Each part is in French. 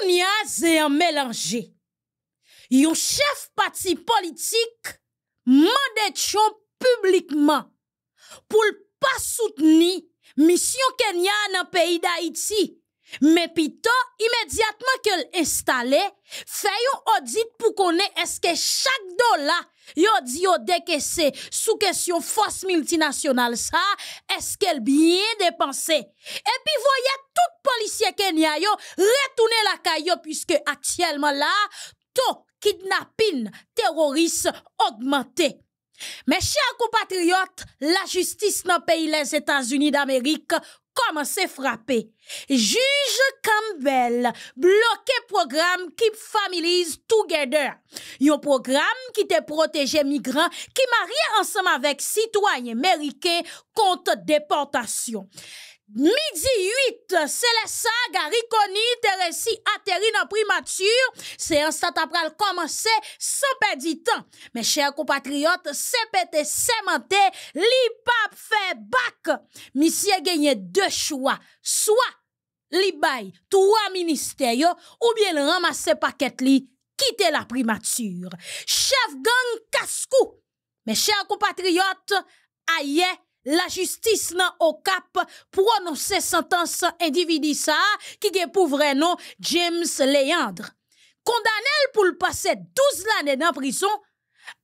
Kounia, c'est un mélanger. Yon chef parti politique mande publiquement pour pas soutenir mission Kenya dans le pays d'Haïti. Mais plutôt, immédiatement qu'elle installé, fait un audit pour connaître est-ce que chaque dollar Yo di yo c'est sous question force multinationale. ça est-ce qu'elle bien puis, Et puis voyez tout policier Kenya yo retourné la kayo puisque actuellement là tout kidnapping terroriste augmenté. Mes chers compatriotes, la justice dans pays les états unis d'Amérique à frapper? Juge Campbell bloqué programme Keep Families Together. un programme qui te qui migrants qui ensemble avec citoyens citoyens contre contre déportation. Midi 8, c'est saga, Riconi, Teresi, atterri dans primature. Séance après le commencer sans perdre du temps. Mes chers compatriotes, c'est peut-être menté, l'IPAP fait bac. Monsieur gagné deux choix. Soit l'IBAI, trois ministères ou bien le ramasser paquet li, quitter la primature. Chef gang Kaskou, mes chers compatriotes, aïe. La justice nan Cap prononce sentence individu ça ki ge pour vrai non James Leandre. Condamné pour passer 12 dans la prison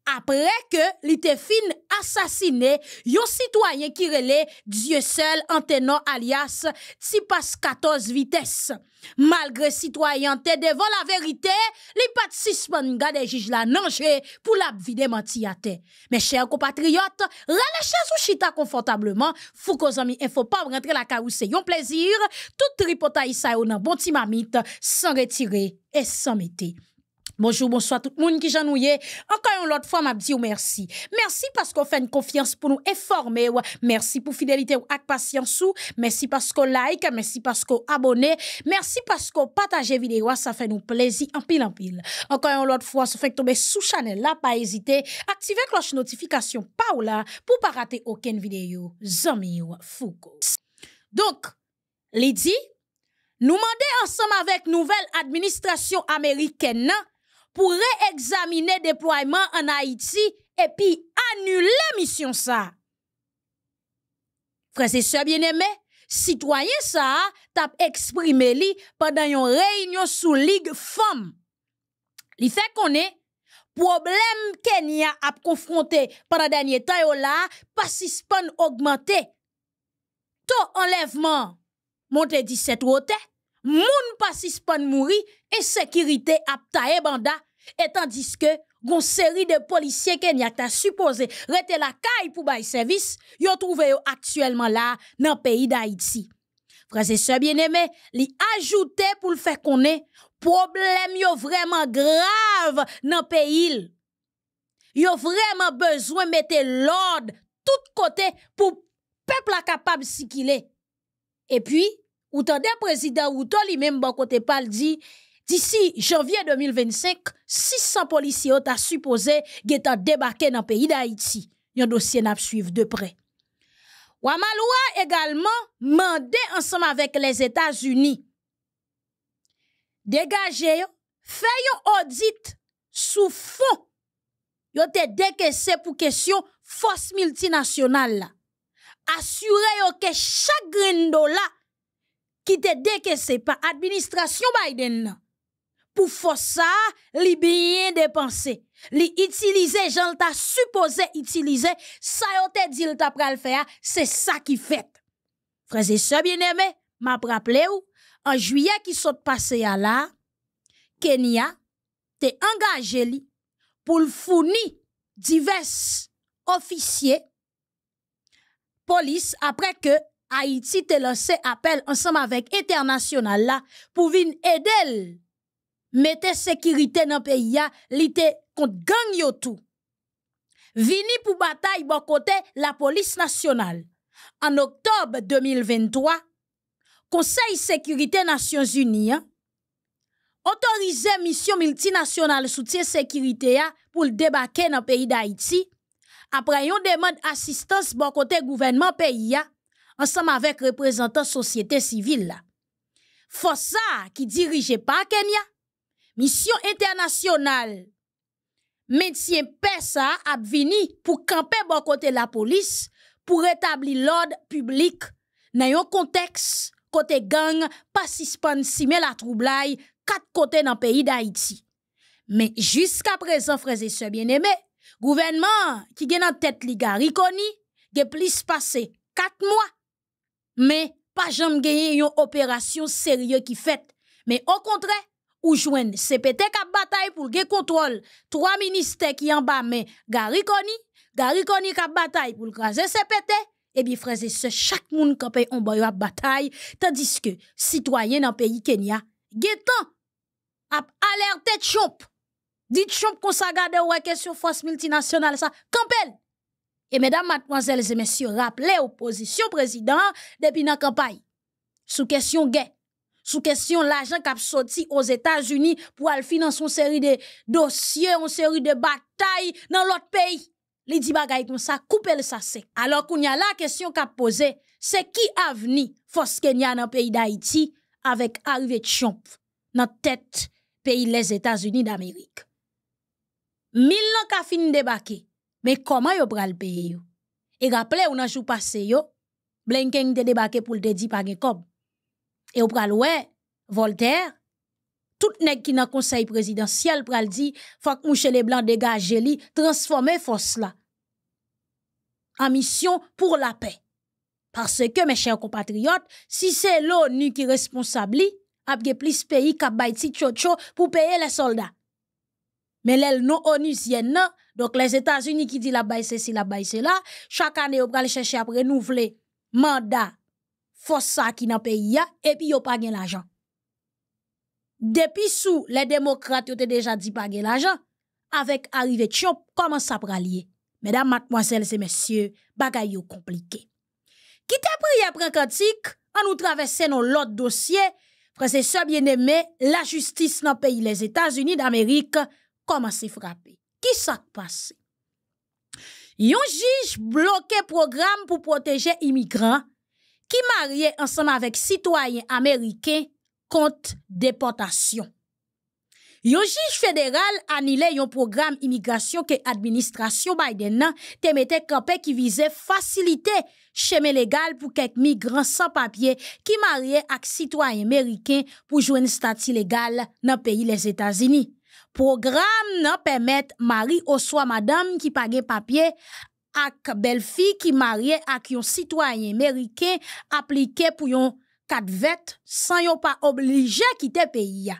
après que l'été fin assassiné yon citoyen qui relait Dieu seul tenant alias Tipas 14 vitesse. Malgré citoyen devant la vérité, li pas suspend gade juge la nanje pour la vide Mes chers compatriotes, relâchez vous chita confortablement, fou il faut pas rentrer la carousse yon plaisir, tout tripota sa yon bon timamite sans retirer et sans mettre. Bonjour, bonsoir tout le monde qui j'ennuie. Encore une autre fois, m'a dit merci. Merci parce qu'on fait une confiance pour nous informer. Merci pour fidélité et avec patience. Merci parce qu'on like, merci parce vous abonnez. Merci parce qu'on la vidéo. Ça fait nous plaisir en pile en pile. Encore une autre fois, vous fait tomber sous channel là, pas hésiter. Activez cloche notification pas là pour pas rater aucune vidéo. Zami Foucault. Donc, Lydie, nous demandons ensemble avec nouvelle administration américaine pour réexaminer déploiement en Haïti et puis annuler mission ça. Frères et sœurs bien-aimés, citoyens ça t'a exprimé li pendant une réunion sous Ligue Femme. Li fait qu'on est problème Kenya a confronté pendant dernier temps là, pas augmenté. Taux enlèvement monté 17 rotet moun pas mourir mouri, insécurité ap taé banda, et tandis que gon série de policiers Kenya ta supposé rete la caille pour bay service, yo trouvé actuellement là dans pays d'Haïti. Frère bien aimé li ajouté pour le faire connaître problème yo vraiment grave dans pays. a vraiment besoin mettre l'ordre tout côté pour peuple capable de est. Et puis ou tande président, Routo li mêmes bon kote pal di, d'ici janvier 2025, 600 policiers ont ta qu'ils ge débarqués dans le pays d'Haïti. Haiti. Yon dossier suivre suivre de pre. également m'a demandé ensemble avec les états unis dégager, faire un audit sous fond. Yon te dekese pou question force multinationale. multinationale, yon que chaque dollar qui te décaissé par administration Biden pour faire ça, li bien dépenser. les utiliser, j'en t'a supposé utiliser, ça te dit t'a pral faire, c'est ça qui fait. Frère et bien aimé m'a rappelé ou, en juillet qui s'est passé à là, Kenya t'est engagé li pour fournir divers officiers police après que Haïti te lancé appel ensemble avec international là pour venir aider mettez sécurité dans pays là contre gang yo tout vini pour bataille bon côté la police nationale en octobre 2023 Conseil sécurité Nations Unies hein, autorisé mission multinationale soutien sécurité pour débarquer dans pays d'Haïti après une demande assistance bon côté gouvernement pays ensemble avec représentants société civile Fossa qui dirige pas Kenya, mission internationale médecin paix ça a vini pour camper bon côté la police pour rétablir l'ordre public dans un contexte côté gang pas mais la troublaille quatre côtés dans le pays d'Haïti. Mais jusqu'à présent frères et sœurs bien-aimés, gouvernement qui gagne en tête ligari Il plus passé 4 mois mais pas jamais gagné une opération sérieuse qui fait. Mais au contraire, ou un CPT cap bataille pour le contrôle trois ministères qui en bas mais Gary Koni, Gary bataille pour craser CPT et eh bien frères et sœurs, chaque monde a en bataille tandis que citoyen dans pays Kenya, tan ap alerté Chomp. Dit Chomp qu'on gade la question force multinationale ça, campel et mesdames, mademoiselles et messieurs, rappelez opposition président depuis la campagne. Sous question gay, sous question l'argent qui a sorti aux États-Unis pour financer une série de dossiers, une série de batailles dans l'autre pays. Les dit comme ça, coupé le sassé. Alors qu'on y a la question qu'a posé, c'est qui a venu force Kenya dans le pays d'Haïti avec l'arrivée de Chomp dans tête pays les États-Unis d'Amérique. Mille ans qu'a fini débarquer. Mais comment yo pral paye yo? Et rappele ou nan joué passé, yo, Blinken te debake pou le di pa gen Et Et ou pral we, Voltaire, tout nek ki nan conseil présidentiel pral di, fak mouche le dégage degaje li, transforme fos la. En mission pour la paix. Parce que, mes chers compatriotes, si c'est l'ONU qui qui ap ge plus plus kap bay ti tcho pour pou payer le soldat. Mais lèl non ONU nan, donc, les États-Unis qui disent la baisse si la baisse là, chaque année, on va chercher à renouveler mandat, force ça qui n'a pays, et puis, on pas l'argent. Depuis sous, les démocrates, ont déjà dit pas l'argent. Avec arrivé Trump comment ça pralier? Mesdames, mademoiselles et messieurs, bagaille compliqué. Qui à après cantique, on nous traverser dans l'autre dossier, frères et bien aimé, la justice dans le pays les États-Unis d'Amérique comment à frapper qui s'est passé Un juge bloqué programme pour protéger immigrants qui mariaient ensemble avec citoyens américains contre déportation. Un juge fédéral annulé un programme immigration que l'administration Biden a de qui visait faciliter chemin légal pour quelques migrants sans papier qui mariaient avec citoyens américains pour jouer un statut légal dans le pays les États-Unis programme permet permet mari ou soi madame qui le papier ak belle fille qui marié avec un citoyen américain appliqué pour yon quatre vêtements sans pas obligé quitter pays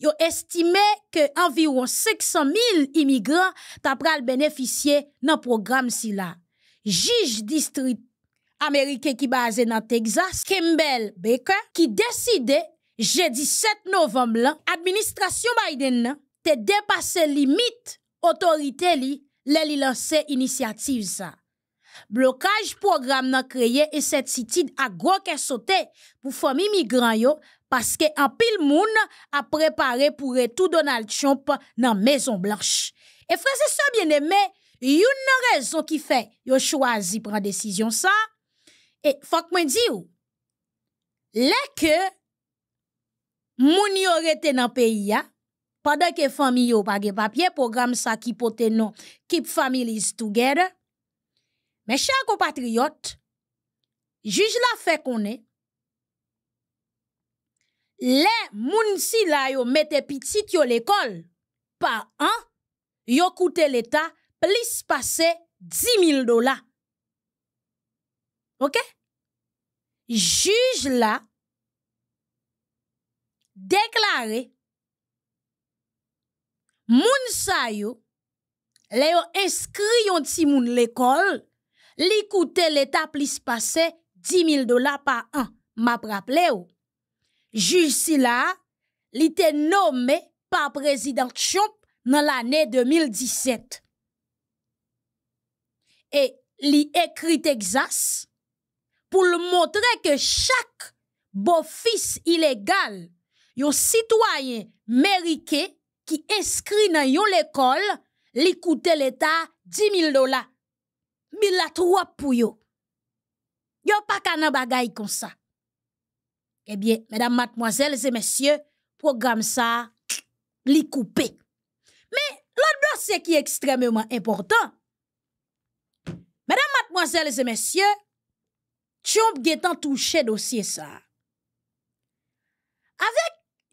Il est estimé que environ 500 000 immigrants tapral bénéficier nan programme si Juge district américain qui basé dans Texas, Kimbel Baker, qui décide jeudi 7 novembre, l'administration Biden, te dépassé limite autorité li les li lanse initiative sa. blocage program nan kreye eset a gros gwo kesote pour famille migrant yo parce que en pile moun a préparé pour tout Donald Trump nan Maison Blanche. et E ça bien aimé yon nan raison qui fait yo choisi pran décision sa, e faut que di ou, le que moun yo rete nan pays pendant que famille yo pa papier, programme sa ki pote non, famille families together. mais chers compatriotes, juge la fait qu'on est. Les moun si la yo mette petit yo l'école, par an, yo coûté l'État plus passe 10 000 dollars. Ok? Juge la, déclaré, moun sa yo, le yo inscrit yon ti moun l'école, li koute plus passe 10 10.000 dollars par an, ma praple yo. Juge si la, li te nommé par président Trump dans l'année 2017. et' li écrit Texas montrer que chaque beau-fils illégal, yo citoyen américain, qui inscrit dans l'école, li coûte l'État 10 000 dollars. Mais la trop pour n'y a pas de bagay comme ça. Eh bien, mesdames, mademoiselles et messieurs, programme ça, li coupé. Mais l'autre dossier qui est extrêmement important. Mesdames, mademoiselles et messieurs, Chomp getan touché dossier ça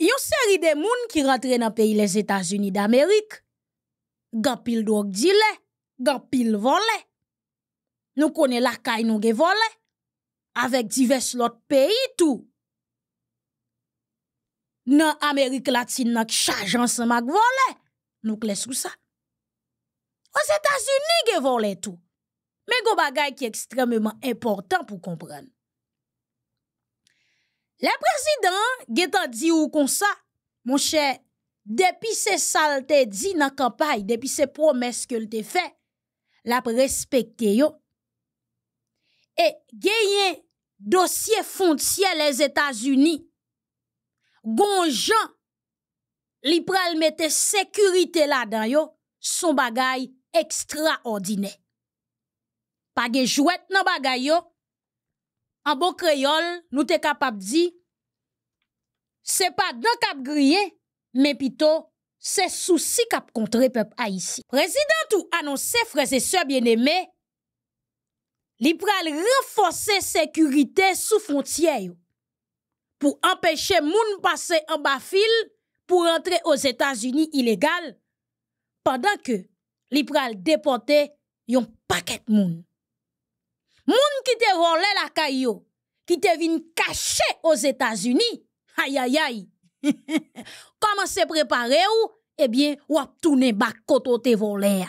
y a une série de moun qui rentre dans pays les États-Unis d'Amérique, gan pile drogue dile, gan pile volé. Nous connaît la caille nous volé, avec divers autres pays tout. Nan Amérique latine nan charge ensemble mag volé. Nous clés sous ça. Aux États-Unis gè volé tout. Mais go bagay qui est extrêmement important pour comprendre. Le président, a dit ou comme ça, mon cher, depuis ces saletés dit dans la campagne, depuis ces promesses que l'te fait, l'a respecté yo. Et, gagné dossier foncier les États-Unis, gonjan, li pral mettre sécurité là-dedans yo, son choses extraordinaire. Pas de jouets, nan bagay yo, en bon créole, nous sommes capables de dire, c'est pas dans cap grillé, mais plutôt, c'est souci cap contre peuple haïtien. Président a annoncé, frères et sœurs bien-aimés, li pral renforcer sécurité sous frontière pour empêcher moun passer en bas fil pour entrer aux États-Unis illégal pendant que l'IPRAL pral déporter yon paquet moun. Moun qui te volé la caillou, qui te vin cacher aux états unis ayayay, Comment se préparer ou, ou eh wap toune bak koto te volé.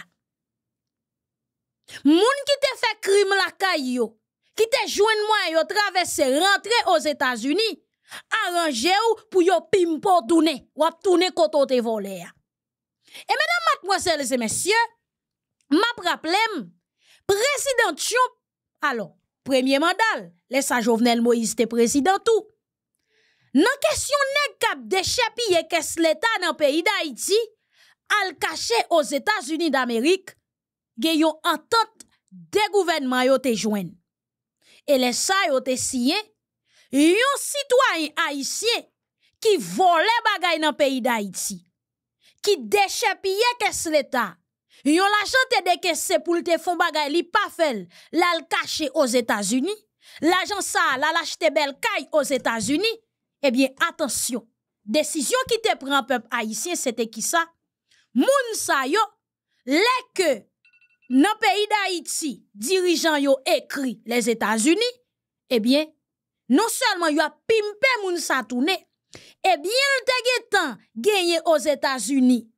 Moun ki te fait crime la caillou, ki te jwen moi yo traverser rentre aux Etats-Unis, aranje ou pour yo pimpo toune, wap toune koto te vole Et eh, mesdames, mademoiselles et messieurs, messieurs problème Président Trump alors, premier mandal, laisse Jovenel Moïse te président tout. Nan question nèg kap dechepi qu'est l'État l'état nan pays d'Haïti, al caché aux états unis d'Amérique, geyon entente de gouvernements yo Et joine. Et le sa yo te siye, yon citoyen haïtien ki vole bagay nan pays d'Haïti, qui dechepi qu'est l'état. l'État, Yon la chante de kese pour pou lte font bagay li pa fel, la unis L'agent sa la acheté bel kay aux états unis eh bien attention, décision qui te prend peuple haïtien, c'était qui ça? moun sa yo, le ke nan pays d'Haïti, dirigeant yo écrit les états unis eh bien, non seulement yo a pimpé moun sa eh bien, lte ge gagné genye aux états unis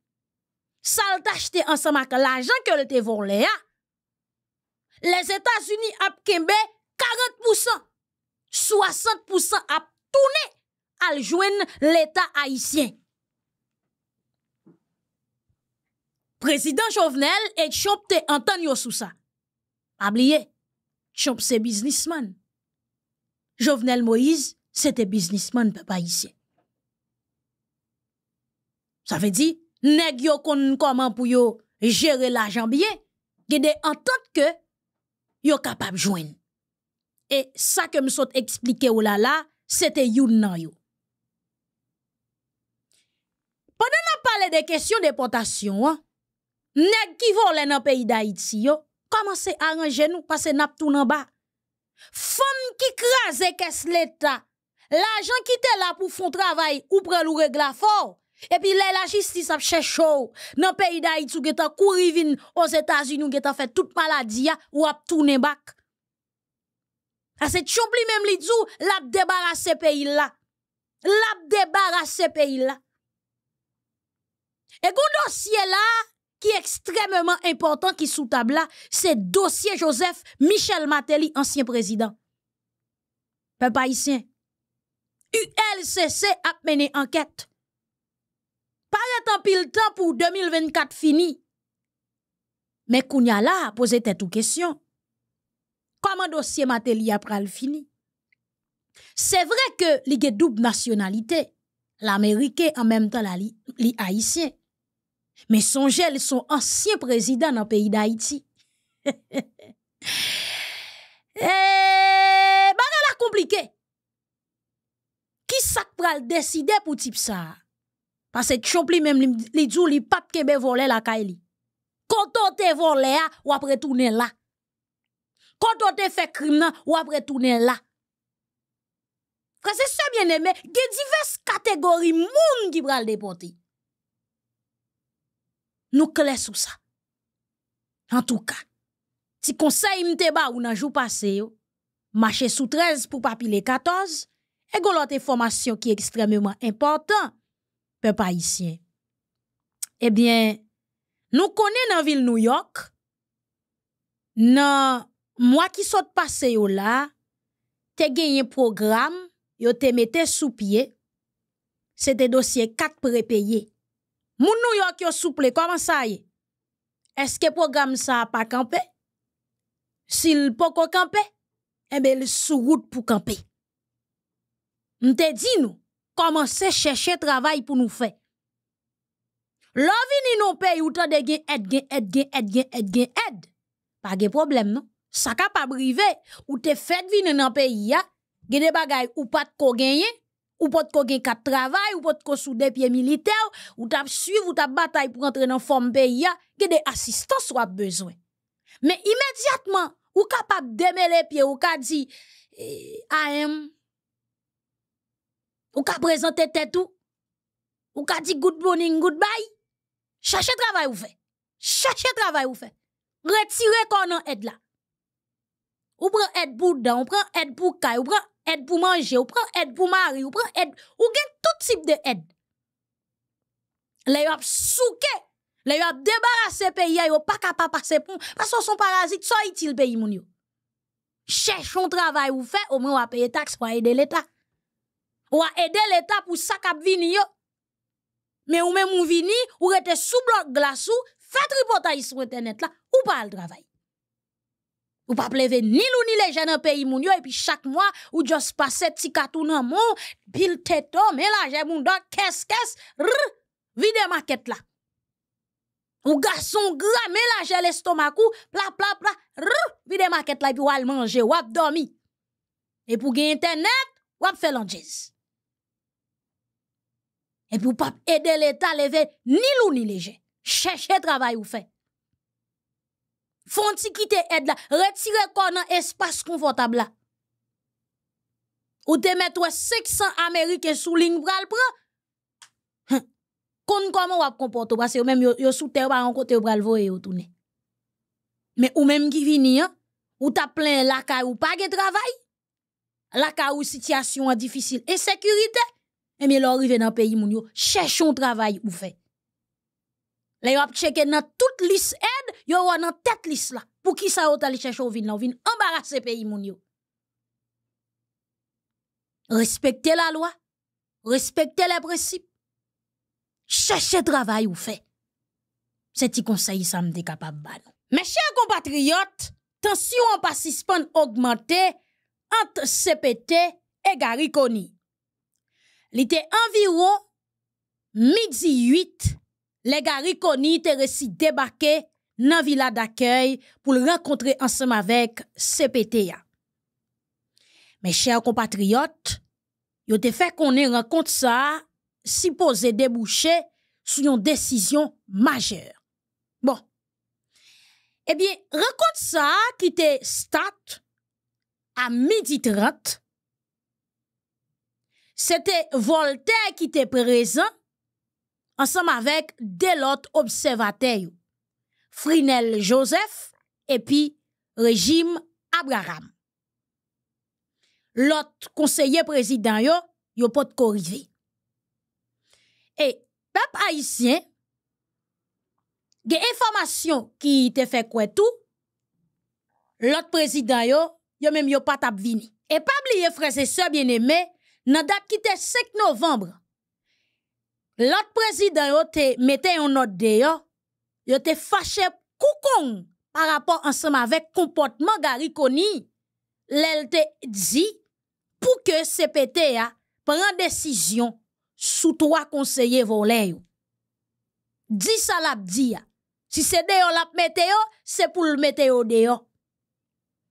sal t'achete ensemble avec que que le te volé hein? les états unis ap kembe 40%, 60% ap tourné al joindre l'État haïtien. Président Jovenel et Chomp te yo sous ça. Chomp c'est businessman. Jovenel Moïse, c'était businessman, papa haïtien. Ça veut dire, nèg yo kon comment pour yo gérer l'argent bien gade tant que yo capable joindre et ça que me saute expliquer ou oh là là c'était youn nan yo pendant n'a parlé des questions déportation hein, nèg qui volent dans pays d'Haïti yo comment c'est arranger nous parce n'ap tout en bas femme qui crase caisse l'état l'argent qui était là pour font travail ou prend le règle fort et puis la justice a chaud. Dans le pays d'Haïti, qui geta kouri courir aux états unis ou geta fè tout maladie, ou ap toune bak. Ase ah, tchoup même même li l'a lap pays là, la. Lap pays-là ». Et le dossier-là, qui est extrêmement important qui sou table-là, se dossier Joseph Michel Mateli, ancien président. peuple haïtien, ULCC a mené enquête » paraît en pile temps pour 2024 fini. Mais Kounia là a posé tête aux question. Comment dossier Matéli après le fini? C'est vrai que li double nationalité, l'américain en même temps la li, Mais son gel son ancien président dans le pays d'Haïti. eh, bah la compliqué. Qui ça pral décider pour type ça? Parce que même li même li djou li pap kebe vole la kay Quand on te vole a, ou après tourner là. on te fait crime ou après tourner là. Frère, c'est bien aimé, il diverses catégories monde qui pral déporter. Nous clés sur ça. En tout cas, si conseil m'te ba ou nan jou passé marcher sous 13 pour papiller 14, et golote formation qui est extrêmement important peuple haïtien. Eh bien, nous connaissons dans ville New York, dans moi qui s'est passé là, tu as gagné un programme, yo te mis sous pied. C'était dossier 4 prépayé. mon New York yo souple, comment ça y est? Est-ce que programme ça pas campé? S'il pas campé, eh bien, sous route pour camper. M'te dit nous, commencer chercher travail pour nous faire. L'on dans nos pays on t'aide, gen aide gen aide gen aide aide Pas de problème, non? Ça peut pas brivé ou es fait dans nan pays tu gen de bagay ou pas de tu genye, ou pas de ko gen travail, ou pas de ko sous de pieds militaires, ou as suivre, ou as bataille pour entrer dans forme pays Tu as des assistance soit besoin. Mais immédiatement, ou capable de démêler pieds ou ka dit « eh, AM, ou ka présenter tête ou ou ka dit good morning good bye. cherchez travail ou fait cherchez travail ou fait retirez qu'on en aide là ou prend aide pour dan, ou prend aide pour kay ou prend aide pour manger ou prend aide pour mari ou prend aide ou gen tout type de aide là y'a souke, là y'a débarrassé pays y'a pas capable passer pour parce que son parasite soit utile pays moun yo travail ou fait au moins on va payer taxe pour aider l'état ou a aider l'État pour ça cap vini yo. Mais ou même ou vini, ou rete sous bloc glace ou, faites reportage sur Internet là, ou pas le travail. Ou pas pleve ni lou ni les jeunes en pays moun yo, et puis chaque mois, ou juste passe ti katou nan moun, pile tête j'ai mon do, kes kes, rrr, vide maquette là. Ou garçon gras, j'ai l'estomac ou, pla pla pla, rrr, vide maquette là, et puis ou al manger, ou ap dormi. Et pour gagner Internet, ou va faire et pour pas aider l'État lever ni lourd ni léger. Cherchez travail ou fait. Font-ils quitter aide là, retirer corps dans espace confortable là. Ou te mettre 500 Américains sous ligne pral pran. Kon hum. comment va comporter parce que même yo, sous terre pas en côté pral et ou tourner. Mais ou même qui vini hein, ou t'a plein la ou pas de travail. La caille ou situation difficile, insécurité. Eh, ils sont arrivés dans le pays moun yo cherchons travail ou fait. Là yo a dans toute liste aide, yo a dans tête liste là. Pour qui ça ont aller chercher ou vin là, pays moun yo. Respectez la loi. Respectez les principes. Cherchez travail ou fait. C'est un conseil ça me capable faire. Bah, Mes chers compatriotes, tension en pas augmenter entre CPT et Gariconi l'été environ midi 8, les gari étaient réussi débarquer d'accueil pour pour rencontrer rencontrer ensemble avec CPTA. Mes chers compatriotes, yo te fait qu'on rencontré ça, si supposé déboucher sur une décision majeure. Bon, eh bien, rencontre ça qui était stat à midi 30, c'était Voltaire qui était présent, ensemble avec deux autres observateurs, Frinel Joseph et puis Régime Abraham. L'autre conseiller président, yo, yo pas de Et peuple haïtien, des informations qui te fait quoi tout, l'autre président, yo, yo même pas de vini. Et pas oublier, frères et sœurs bien-aimés, nan date était était 5 novembre, l'autre président yo te mette yon note deyo, yo te fâché koukong par rapport ensemble avec comportement gariconi koni, lel te pour que que CPT CPTA prenne décision sous trois conseillers volés. dit ça sa dit si c'est de la mette yo, c'est pour mettre mette yo ça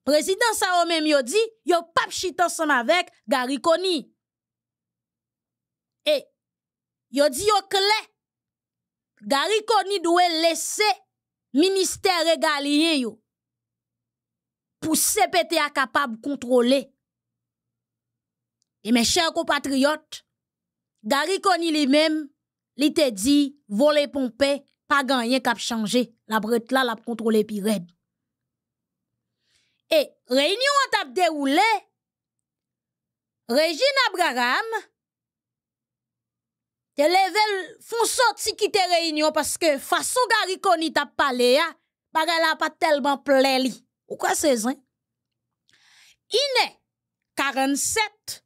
président sa yo dit il n'a yo pap chit ensemble avec Gary koni, Yo di yo clé, gari koni doit laisser ministère régalien yo pou sepete a kapab contrôler. Et mes chers compatriotes, gari koni li même li te di vole pompe, pa gagner kap gagner, la bret la la elle pi red. E, réunion réunion réunion tap de Regina Abraham... Te level font sorti ki te réunion parce que façon gariconi t'a parlé, ya, bagay la pas tellement pleli. li. Ou kwa sezon? Iné 47,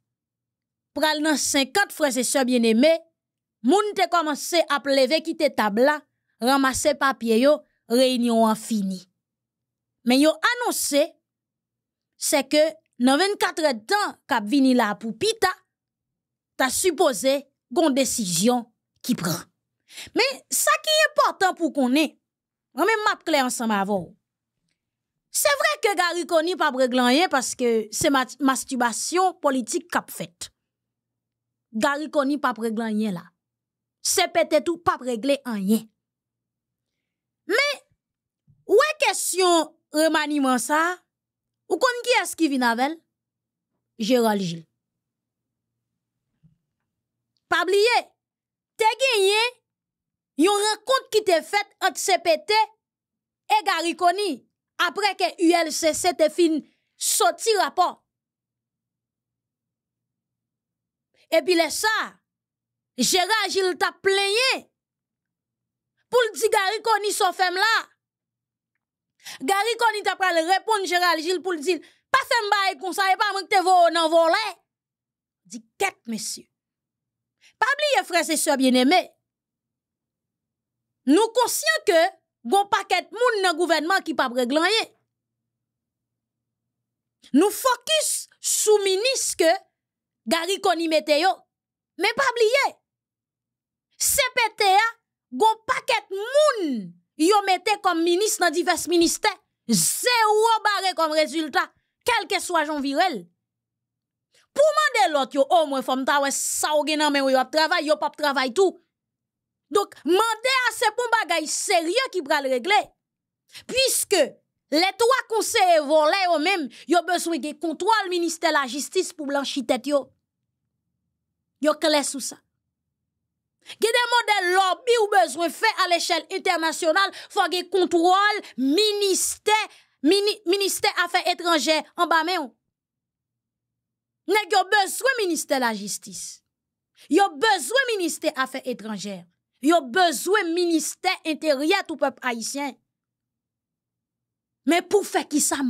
pral nan 50 sœurs bien-aimés, moun te commencé ap lever qui te tabla, ramasser papier yo, réunion en fini. Mais yo que se ke heures temps kap vini la pou pita, ta supposé gon décision qui prend. Mais ça qui est important pour qu'on ait, on même clair ensemble avant. C'est vrai que Gary n'a pas réglé rien parce que c'est masturbation politique qu'a fait. Gary n'a pas réglé rien là. C'est peut-être tout pas réglé rien. Mais où est question remaniement ça Ou qui est-ce qui vient avec Gérald Gilles. Pabliye, te genye, yon rekont ki te fet ente CPT e gari koni apre ke ULCC te fin soti rapor. Epi le sa, Gérald Gilles ta plenye pou l di gari koni so fem la. Gari koni ta prele repon Gérald Gilles pou l di, pasen baye konsaye pa mwen te vo nan vo le. Di ket mesye. pas oublier, frère et soeur bien aimé Nous conscients que, bon paquet de monde dans le gouvernement qui pas réglé. Nous focus le ministre que, Gary Koni Meteo. Mais pas oublier, CPTA, bon paquet de monde, yon mette comme ministre dans divers ministères. Zéro barré comme résultat, quel que soit Jean Virel. Pour l'autre, yo, au moins, femme ta, wè ça, ou gen nan, men ou yop travail, yo pap travail tout. Donc, mandé à ce bon bagay sérieux qui pral régler. Puisque, les trois conseillers volés eux même, yo besoin de contrôle ministère la justice pour blanchir tête yo. Yo clair sous ça. a des modèles lobby ou besoin fait à l'échelle internationale, faut contrôler contrôle ministère des affaires étrangères en bas y a besoin ministère la justice. a besoin ministère affaires étrangères. a besoin ministère intérieur tout peuple haïtien. Mais pour faire qui ça